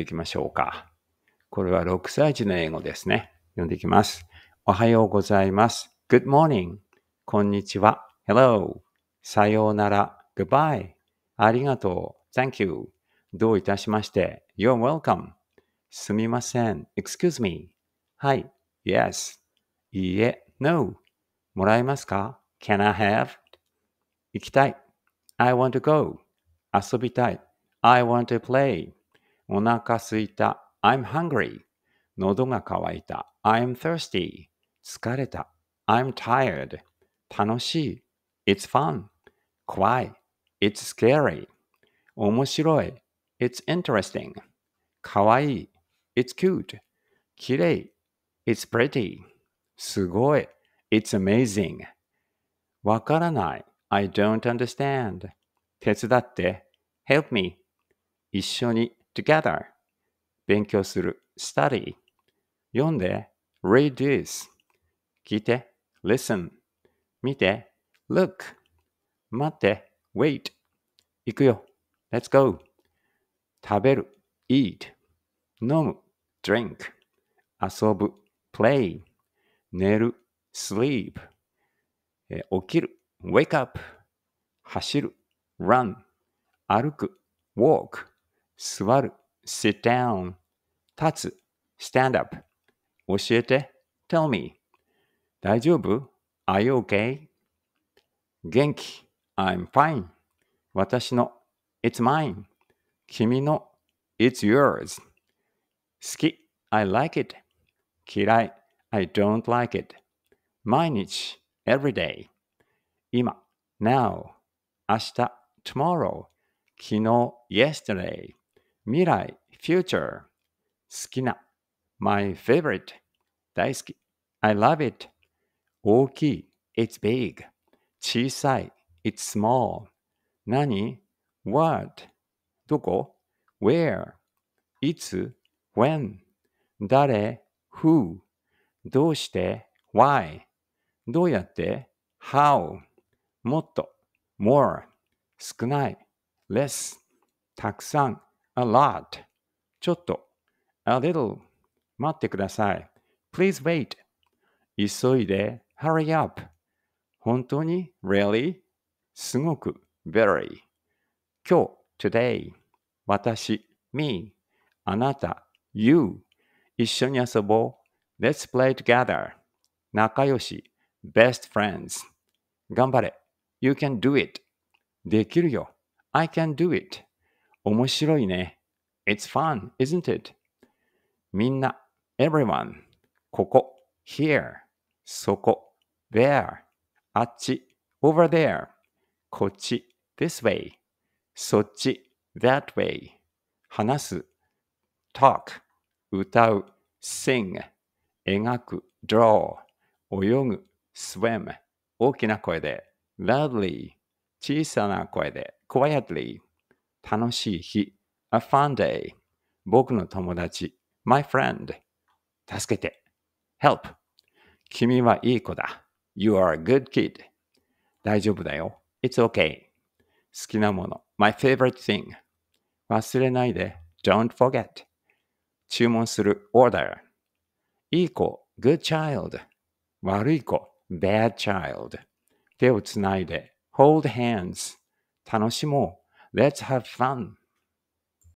いきましょうか。これは6歳児の英語ですね。読んでいきます。おはようございます。Good morning. こんにちは。Hello. さようなら。Goodbye. ありがとう。Thank you. どういたしまして。You're welcome. すみません。Excuse me. はい。Yes. いいえ。No. もらえますか ?Can I have? 行きたい。I want to go. 遊びたい。I want to play. お腹すいた。I'm hungry. 喉が渇いた。I'm thirsty. 疲れた。I'm tired. 楽しい。It's fun. 怖い。It's scary. 面白い。It's interesting. かわいい。It's cute. きれい。It's pretty. すごい。It's amazing. わからない。I don't understand. 手伝って。Help me. 一緒に together 勉強する study 読んで read this 聞いて listen 見て look 待って wait 行くよ let's go 食べる eat 飲む drink 遊ぶ play 寝る sleep 起きる wake up 走る run 歩く walk 座る sit down 立つ stand up 教えて tell me 大丈夫 are you okay? 元気 I'm fine 私の it's mine 君の it's yours 好き I like it 嫌い I don't like it 毎日 every day 今 now 明日 tomorrow 昨日 yesterday 未来 future 好きな my favorite 大好き I love it 大きい it's big 小さい it's small 何 what どこ where いつ when 誰 who どうして why どうやって how もっと more 少ない less たくさん a lot ちょっと a little 待ってください please wait 急いで hurry up 本当に really すごく very 今日 today 私 me あなた you 一緒に遊ぼう let's play together 仲良し best friends 頑張れ you can do it できるよ I can do it 面白いね。It's fun, isn't it? みんな、everyone、ここ、here、そこ、there、あっち、over there、こっち、this way、そっち、that way、話す、talk、歌う、sing、描く、draw、泳ぐ、swim、大きな声で、loudly、小さな声で、quietly、楽しい日。A fun day. 僕の友達。My friend. 助けて。Help. 君はいい子だ。You are a good kid. 大丈夫だよ。It's okay. 好きなもの。My favorite thing. 忘れないで。Don't forget. 注文する。Order. いい子。Good child. 悪い子。Bad child. 手をつないで。Hold hands. 楽しもう。Let's have fun.